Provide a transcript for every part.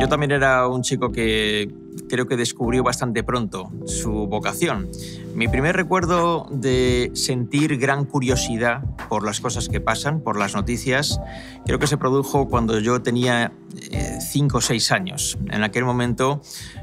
Yo también era un chico que creo que descubrió bastante pronto su vocación. Mi primer recuerdo de sentir gran curiosidad por las cosas que pasan, por las noticias, creo que se produjo cuando yo tenía eh, cinco o seis años. En aquel momento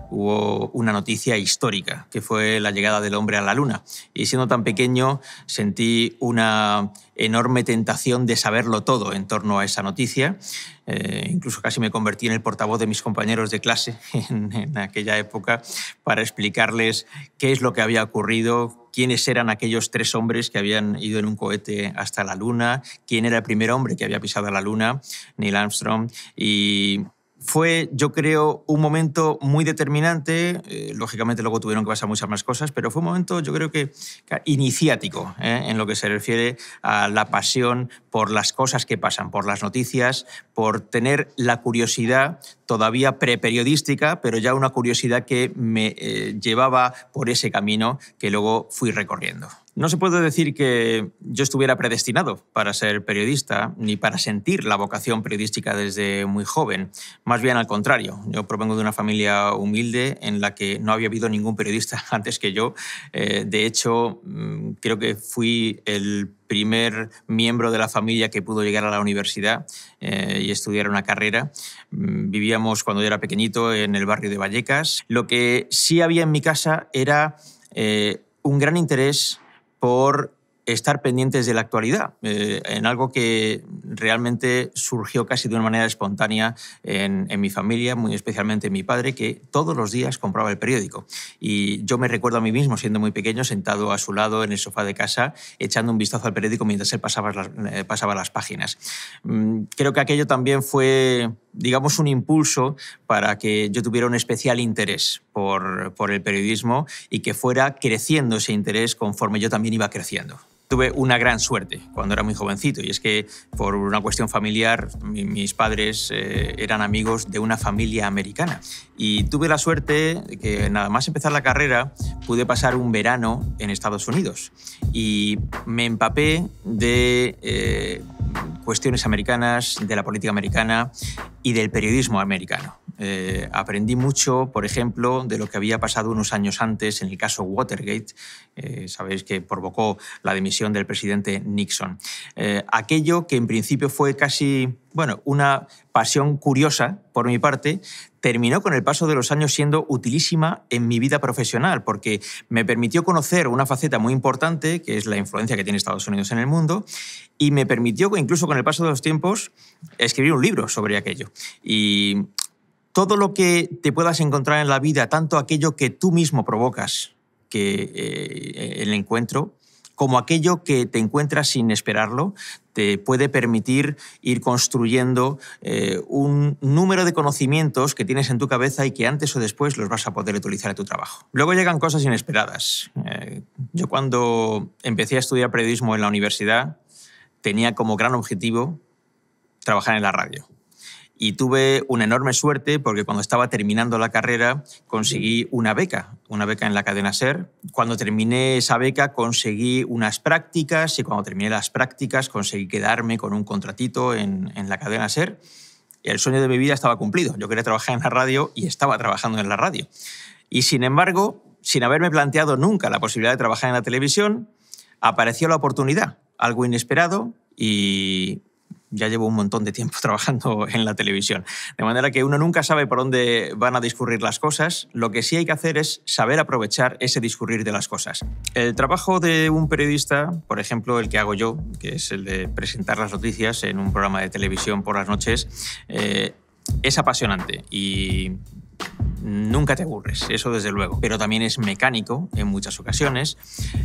hubo una noticia histórica, que fue la llegada del hombre a la Luna. Y siendo tan pequeño, sentí una enorme tentación de saberlo todo en torno a esa noticia. Eh, incluso casi me convertí en el portavoz de mis compañeros de clase en, en aquella época para explicarles qué es lo que había ocurrido, quiénes eran aquellos tres hombres que habían ido en un cohete hasta la Luna, quién era el primer hombre que había pisado la Luna, Neil Armstrong, y fue, yo creo, un momento muy determinante. Eh, lógicamente luego tuvieron que pasar muchas más cosas, pero fue un momento, yo creo que, iniciático eh, en lo que se refiere a la pasión por las cosas que pasan, por las noticias, por tener la curiosidad todavía preperiodística, pero ya una curiosidad que me eh, llevaba por ese camino que luego fui recorriendo. No se puede decir que yo estuviera predestinado para ser periodista ni para sentir la vocación periodística desde muy joven. Más bien al contrario, yo provengo de una familia humilde en la que no había habido ningún periodista antes que yo. Eh, de hecho, mm, creo que fui el primer miembro de la familia que pudo llegar a la universidad eh, y estudiar una carrera. Mm, vivíamos cuando yo era pequeñito en el barrio de Vallecas. Lo que sí había en mi casa era eh, un gran interés por estar pendientes de la actualidad, eh, en algo que realmente surgió casi de una manera espontánea en, mi familia, muy especialmente en mi padre, que todos los días compraba el periódico. Y yo me recuerdo a mí mismo, siendo muy pequeño, sentado a su lado en el sofá de casa, echando un vistazo al periódico mientras él pasaba las, eh, pasaba las páginas. Mm, creo que aquello también fue digamos, un impulso para que yo tuviera un especial interés por, el periodismo y que fuera creciendo ese interés conforme yo también iba creciendo tuve una gran suerte cuando era muy jovencito y es que por una cuestión familiar mis padres eh, eran amigos de una familia americana y tuve la suerte de que nada más empezar la carrera pude pasar un verano en Estados Unidos y me empapé de eh, cuestiones americanas, de la política americana y del periodismo americano. Eh, aprendí mucho, por ejemplo, de lo que había pasado unos años antes en el caso Watergate, eh, sabéis que provocó la dimisión del presidente Nixon. Eh, aquello que en principio fue casi, bueno, una pasión curiosa por mi parte, terminó con el paso de los años siendo utilísima en mi vida profesional, porque me permitió conocer una faceta muy importante, que es la influencia que tiene Estados Unidos en el mundo, y me permitió, incluso con el paso de los tiempos, escribir un libro sobre aquello. Y todo lo que te puedas encontrar en la vida, tanto aquello que tú mismo provocas, que eh, el encuentro, como aquello que te encuentras sin esperarlo, te puede permitir ir construyendo eh, un número de conocimientos que tienes en tu cabeza y que antes o después los vas a poder utilizar en tu trabajo. Luego llegan cosas inesperadas. Eh, yo cuando empecé a estudiar periodismo en la universidad tenía como gran objetivo trabajar en la radio y tuve una enorme suerte porque cuando estaba terminando la carrera conseguí una beca, una beca en la cadena SER. Cuando terminé esa beca conseguí unas prácticas y cuando terminé las prácticas conseguí quedarme con un contratito en, en la cadena SER. El sueño de mi vida estaba cumplido. Yo quería trabajar en la radio y estaba trabajando en la radio. Y sin embargo, sin haberme planteado nunca la posibilidad de trabajar en la televisión, apareció la oportunidad, algo inesperado, y ya llevo un montón de tiempo trabajando en la televisión. De manera que uno nunca sabe por dónde van a discurrir las cosas. Lo que sí hay que hacer es saber aprovechar ese discurrir de las cosas. El trabajo de un periodista, por ejemplo, el que hago yo, que es el de presentar las noticias en un programa de televisión por las noches, eh, es apasionante y nunca te aburres, eso desde luego, pero también es mecánico en muchas ocasiones,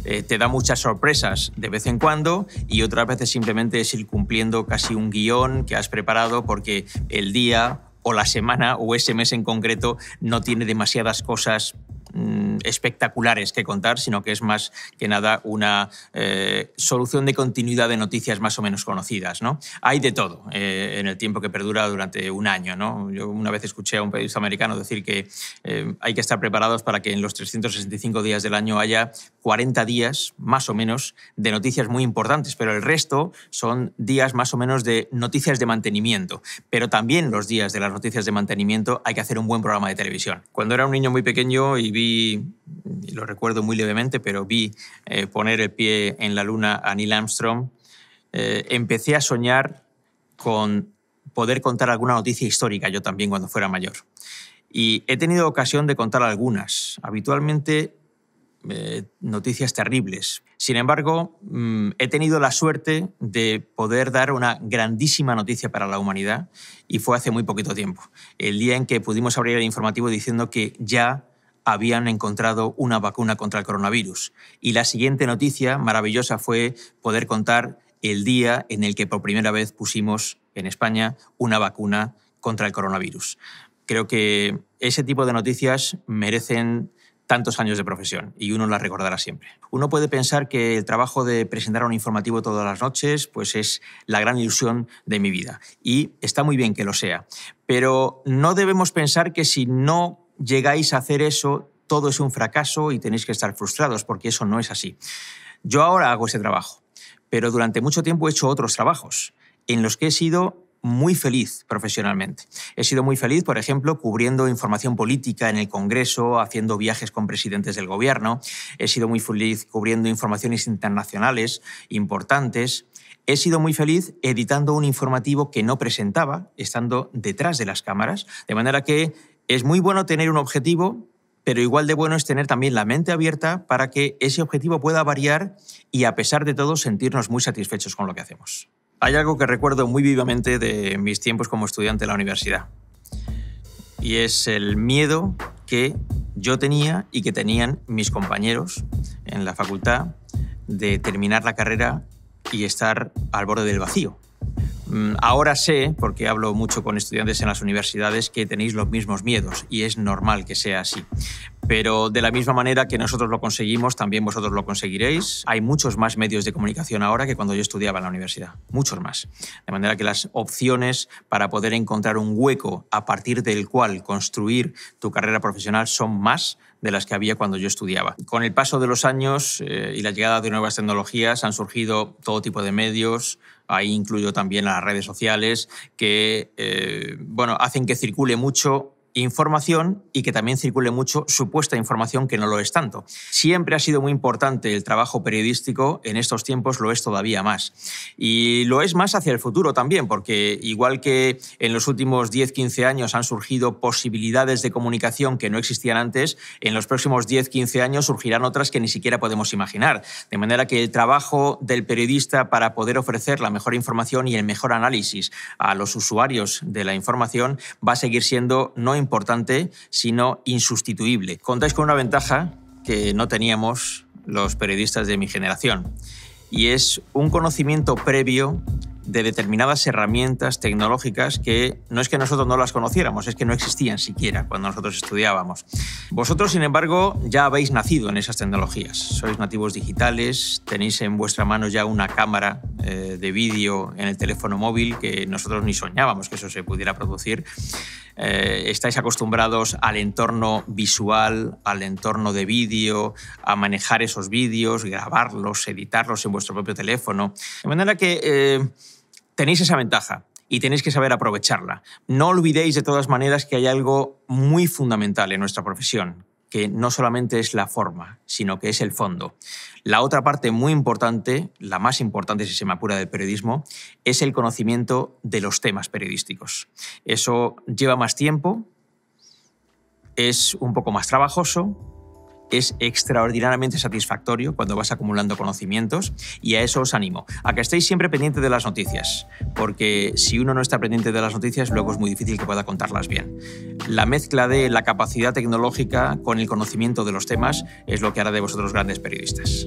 eh, te da muchas sorpresas de vez en cuando y otras veces simplemente es ir cumpliendo casi un guión que has preparado porque el día o la semana o ese mes en concreto no tiene demasiadas cosas mm, espectaculares que contar, sino que es más que nada una eh, solución de continuidad de noticias más o menos conocidas. ¿no? Hay de todo eh, en el tiempo que perdura durante un año. ¿no? Yo una vez escuché a un periodista americano decir que eh, hay que estar preparados para que en los 365 días del año haya 40 días más o menos de noticias muy importantes, pero el resto son días más o menos de noticias de mantenimiento. Pero también los días de las noticias de mantenimiento hay que hacer un buen programa de televisión. Cuando era un niño muy pequeño y vi lo recuerdo muy levemente, pero vi eh, poner el pie en la luna a Neil Armstrong, eh, empecé a soñar con poder contar alguna noticia histórica yo también cuando fuera mayor. Y he tenido ocasión de contar algunas, habitualmente eh, noticias terribles. Sin embargo, mm, he tenido la suerte de poder dar una grandísima noticia para la humanidad y fue hace muy poquito tiempo, el día en que pudimos abrir el informativo diciendo que ya habían encontrado una vacuna contra el coronavirus. Y la siguiente noticia maravillosa fue poder contar el día en el que por primera vez pusimos en España una vacuna contra el coronavirus. Creo que ese tipo de noticias merecen tantos años de profesión y uno las recordará siempre. Uno puede pensar que el trabajo de presentar un informativo todas las noches pues es la gran ilusión de mi vida y está muy bien que lo sea, pero no debemos pensar que si no llegáis a hacer eso, todo es un fracaso y tenéis que estar frustrados, porque eso no es así. Yo ahora hago ese trabajo, pero durante mucho tiempo he hecho otros trabajos en los que he sido muy feliz profesionalmente. He sido muy feliz, por ejemplo, cubriendo información política en el Congreso, haciendo viajes con presidentes del gobierno. He sido muy feliz cubriendo informaciones internacionales importantes. He sido muy feliz editando un informativo que no presentaba, estando detrás de las cámaras. De manera que es muy bueno tener un objetivo, pero igual de bueno es tener también la mente abierta para que ese objetivo pueda variar y a pesar de todo sentirnos muy satisfechos con lo que hacemos. Hay algo que recuerdo muy vivamente de mis tiempos como estudiante en la universidad y es el miedo que yo tenía y que tenían mis compañeros en la facultad de terminar la carrera y estar al borde del vacío, Mm, ahora sé, porque hablo mucho con estudiantes en las universidades, que tenéis los mismos miedos y es normal que sea así. Pero de la misma manera que nosotros lo conseguimos, también vosotros lo conseguiréis. Hay muchos más medios de comunicación ahora que cuando yo estudiaba en la universidad, muchos más. De manera que las opciones para poder encontrar un hueco a partir del cual construir tu carrera profesional son más de las que había cuando yo estudiaba. Con el paso de los años eh, y la llegada de nuevas tecnologías han surgido todo tipo de medios, ahí incluyo también las redes sociales, que eh, bueno, hacen que circule mucho información y que también circule mucho supuesta información que no lo es tanto. Siempre ha sido muy importante el trabajo periodístico, en estos tiempos lo es todavía más. Y lo es más hacia el futuro también, porque igual que en los últimos 10-15 años han surgido posibilidades de comunicación que no existían antes, en los próximos 10-15 años surgirán otras que ni siquiera podemos imaginar. De manera que el trabajo del periodista para poder ofrecer la mejor información y el mejor análisis a los usuarios de la información va a seguir siendo no importante, sino insustituible. Contáis con una ventaja que no teníamos los periodistas de mi generación, y es un conocimiento previo de determinadas herramientas tecnológicas que no es que nosotros no las conociéramos, es que no existían siquiera cuando nosotros estudiábamos. Vosotros, sin embargo, ya habéis nacido en esas tecnologías, sois nativos digitales, tenéis en vuestra mano ya una cámara eh, de vídeo en el teléfono móvil que nosotros ni soñábamos que eso se pudiera producir. Eh, estáis acostumbrados al entorno visual, al entorno de vídeo, a manejar esos vídeos, grabarlos, editarlos en vuestro propio teléfono. De manera que eh, tenéis esa ventaja y tenéis que saber aprovecharla. No olvidéis de todas maneras que hay algo muy fundamental en nuestra profesión, que no solamente es la forma, sino que es el fondo. La otra parte muy importante, la más importante si se me apura del periodismo, es el conocimiento de los temas periodísticos. Eso lleva más tiempo, es un poco más trabajoso, es extraordinariamente satisfactorio cuando vas acumulando conocimientos y a eso os animo, a que estéis siempre pendientes de las noticias, porque si uno no está pendiente de las noticias, luego es muy difícil que pueda contarlas bien. La mezcla de la capacidad tecnológica con el conocimiento de los temas es lo que hará de vosotros grandes periodistas.